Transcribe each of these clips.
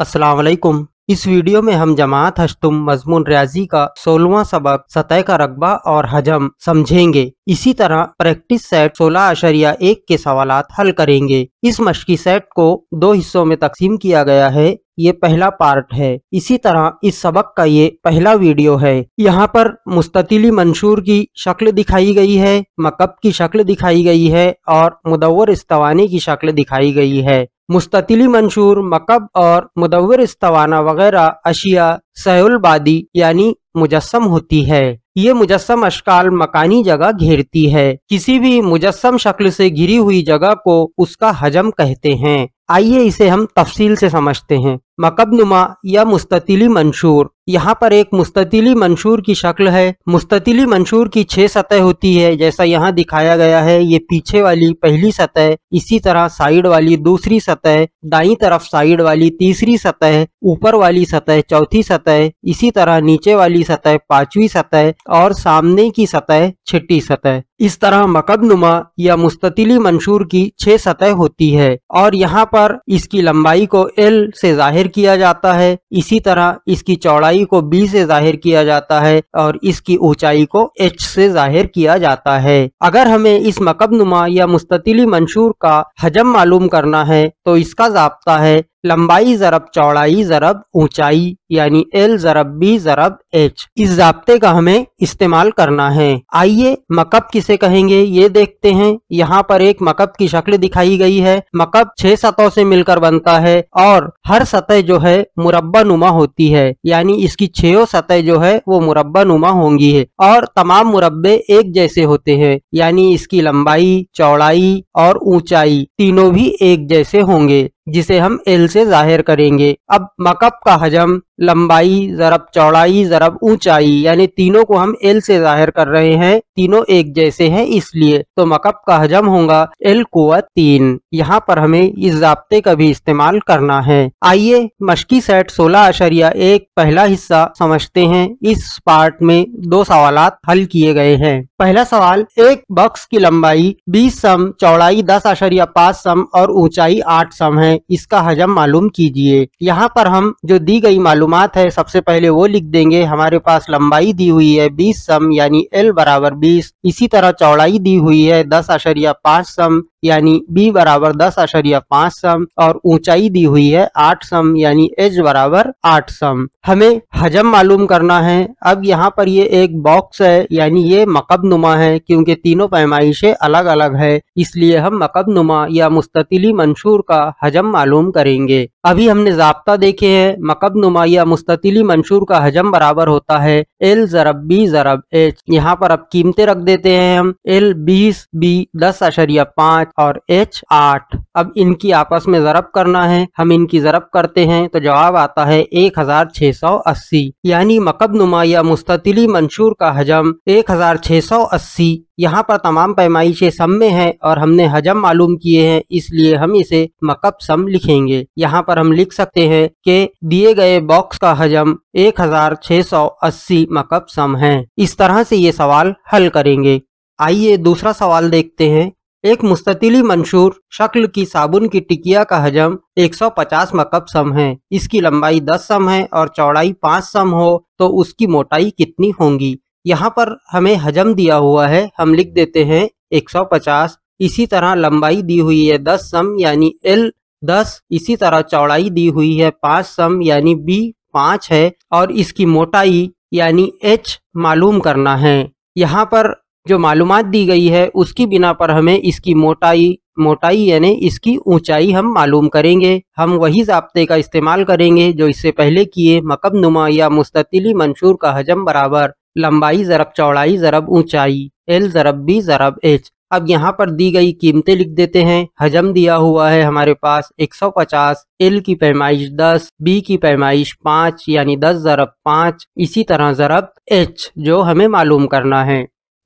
असलकुम इस वीडियो में हम जमात हशतुम मजमून रियाजी का सोलवा सबक सतह का रकबा और हजम समझेंगे इसी तरह प्रैक्टिस सेट सोलह अशरिया एक के सवाल हल करेंगे इस मशकी सेट को दो हिस्सों में तकसीम किया गया है ये पहला पार्ट है इसी तरह इस सबक का ये पहला वीडियो है यहाँ पर मुस्ततिली मंशूर की शक्ल दिखाई गई है मकब की शक्ल दिखाई गई है और मुदवर इस्तवानी की शक्ल दिखाई गई है मुस्ततिली मंशूर मकब और मुदवर इस्तवाना वगैरह अशिया सहुलबादी यानी मुजस्म होती है ये मुजस्म अशकाल मकानी जगह घेरती है किसी भी मुजस्म शक्ल से घिरी हुई जगह को उसका हजम कहते हैं आइए इसे हम तफसील से समझते हैं मकबनुमा या मुस्ततिली मंशूर यहाँ पर एक मुस्ततिली मंशूर की शक्ल है मुस्ततिली मंशूर की छह सतह होती है जैसा यहाँ दिखाया गया है ये पीछे वाली पहली सतह इसी तरह साइड वाली दूसरी सतह दाई तरफ साइड वाली तीसरी सतह ऊपर वाली सतह चौथी सतह इसी तरह नीचे वाली सतह पांचवी सतह और सामने की सतह छठी सतह इस तरह मकबनुमा या मुस्ततिली मंशूर की छह सतह होती है और यहाँ पर इसकी लंबाई को एल से जाहिर किया जाता है इसी तरह इसकी चौड़ाई को बी से जाहिर किया जाता है और इसकी ऊंचाई को एच से जाहिर किया जाता है अगर हमें इस नुमा या मुस्तली मंशूर का हजम मालूम करना है तो इसका जबता है लंबाई ज़रब चौड़ाई ज़रब ऊंचाई यानी एल ज़रब बी ज़रब एच इस जबते का हमें इस्तेमाल करना है आइए मकब किसे कहेंगे ये देखते हैं यहाँ पर एक मकब की शक्ल दिखाई गई है मकब छह सतहों से मिलकर बनता है और हर सतह जो है मुरबा नुमा होती है यानी इसकी छो सतह जो है वो मुरबा नुमा होंगी है और तमाम मुरबे एक जैसे होते हैं यानी इसकी लंबाई चौड़ाई और ऊंचाई तीनों भी एक जैसे होंगे जिसे हम एल से जाहिर करेंगे अब मकब का हजम लंबाई ज़रब चौड़ाई ज़रब ऊंचाई यानी तीनों को हम एल से जाहिर कर रहे हैं तीनों एक जैसे हैं इसलिए तो मकब का हजम होगा एल कुआ तीन यहाँ पर हमें इस जबते का भी इस्तेमाल करना है आइए मशकी सेट सोलह अशरिया एक पहला हिस्सा समझते हैं इस पार्ट में दो सवाल हल किए गए हैं पहला सवाल एक बक्स की लंबाई बीस सम चौड़ाई दस अशरिया पाँच सम और ऊंचाई आठ सम है इसका हजम मालूम कीजिए यहाँ पर हम जो दी गई मालूम मालूमात है सबसे पहले वो लिख देंगे हमारे पास लंबाई दी हुई है बीस सम यानी एल बराबर बीस इसी तरह चौड़ाई दी हुई है दस आशरिया पांच सम यानी बी बराबर दस आशरिया पांच सम और ऊंचाई दी हुई है आठ सम यानी एच बराबर आठ सम हमें हजम मालूम करना है अब यहाँ पर ये एक बॉक्स है यानी ये मकब नुमा है क्योंकि तीनों पैमाइशे अलग अलग है इसलिए हम मकब नुमा या मुस्तली मंशूर का हजम मालूम करेंगे अभी हमने जबता देखे हैं मकब नुमा या या मुस्तली मंशूर का हजम बराबर होता है एल जरब बी जरब एच यहाँ पर अब कीमतें रख देते हैं हम एल बीस बी दस अशरिया पाँच और एच आठ अब इनकी आपस में जरब करना है हम इनकी जरब करते हैं तो जवाब आता है एक हजार छह सौ अस्सी यानी मकब नुमा या मुस्तली मंशूर का हजम एक हजार छह सौ अस्सी यहाँ पर तमाम पैमाइशें सम में हैं और हमने हजम मालूम किए हैं इसलिए हम इसे मकब सम लिखेंगे यहाँ पर हम लिख सकते हैं कि दिए गए बॉक्स का हजम 1680 मकब सम है इस तरह से ये सवाल हल करेंगे आइए दूसरा सवाल देखते हैं एक मुस्तली मंशूर शक्ल की साबुन की टिकिया का हजम 150 मकब सम है इसकी लंबाई 10 सम है और चौड़ाई 5 सम हो तो उसकी मोटाई कितनी होगी यहाँ पर हमें हजम दिया हुआ है हम लिख देते हैं 150 इसी तरह लंबाई दी हुई है 10 सम यानी एल 10 इसी तरह चौड़ाई दी हुई है 5 सम यानी बी 5 है और इसकी मोटाई यानी एच मालूम करना है यहाँ पर जो मालूम दी गई है उसकी बिना पर हमें इसकी मोटाई मोटाई यानी इसकी ऊंचाई हम मालूम करेंगे हम वही जबते का इस्तेमाल करेंगे जो इससे पहले किए मकब नुमा या मुस्तली मंशूर का हजम बराबर लंबाई ज़रब चौड़ाई ज़रब ऊंचाई एल ज़रब बी ज़रब एच अब यहाँ पर दी गई कीमतें लिख देते हैं हजम दिया हुआ है हमारे पास 150 एल की पैमाइश 10 बी की पैमाइश 5 यानी 10 ज़रब 5 इसी तरह ज़रब एच जो हमें मालूम करना है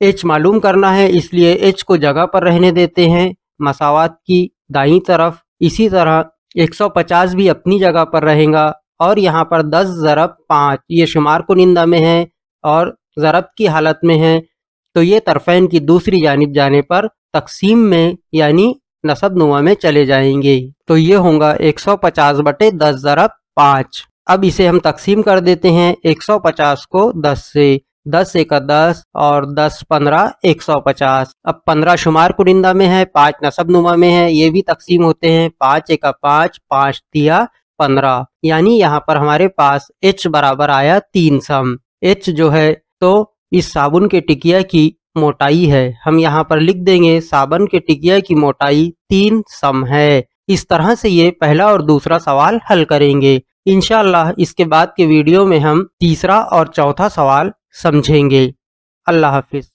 एच मालूम करना है इसलिए एच को जगह पर रहने देते हैं मसावत की दाई तरफ इसी तरह 150 भी अपनी जगह पर रहेगा और यहाँ पर 10 ज़रब 5 ये शुमार कुनिंदा में है और ज़रब की हालत में है तो ये तरफ़ैन की दूसरी जानब जाने पर तकसीम में यानी नसब नुमा में चले जाएंगे तो ये होगा एक सौ पचास बटे दस ज़रब पाँच अब इसे हम तकसीम कर देते हैं एक सौ पचास को दस से दस एक दस और दस पंद्रह एक सौ पचास अब पंद्रह शुमार कुरिंदा में है पाँच नसब नुमा में है ये भी तकसीम होते हैं पाँच एक पाँच पाँच दिया पंद्रह यानी यहाँ पर हमारे पास एच बराबर आया तीन सम एच जो है तो इस साबुन के टिकिया की मोटाई है हम यहाँ पर लिख देंगे साबुन के टिकिया की मोटाई तीन सम है इस तरह से ये पहला और दूसरा सवाल हल करेंगे इनशाला इसके बाद के वीडियो में हम तीसरा और चौथा सवाल समझेंगे अल्लाह हाफिज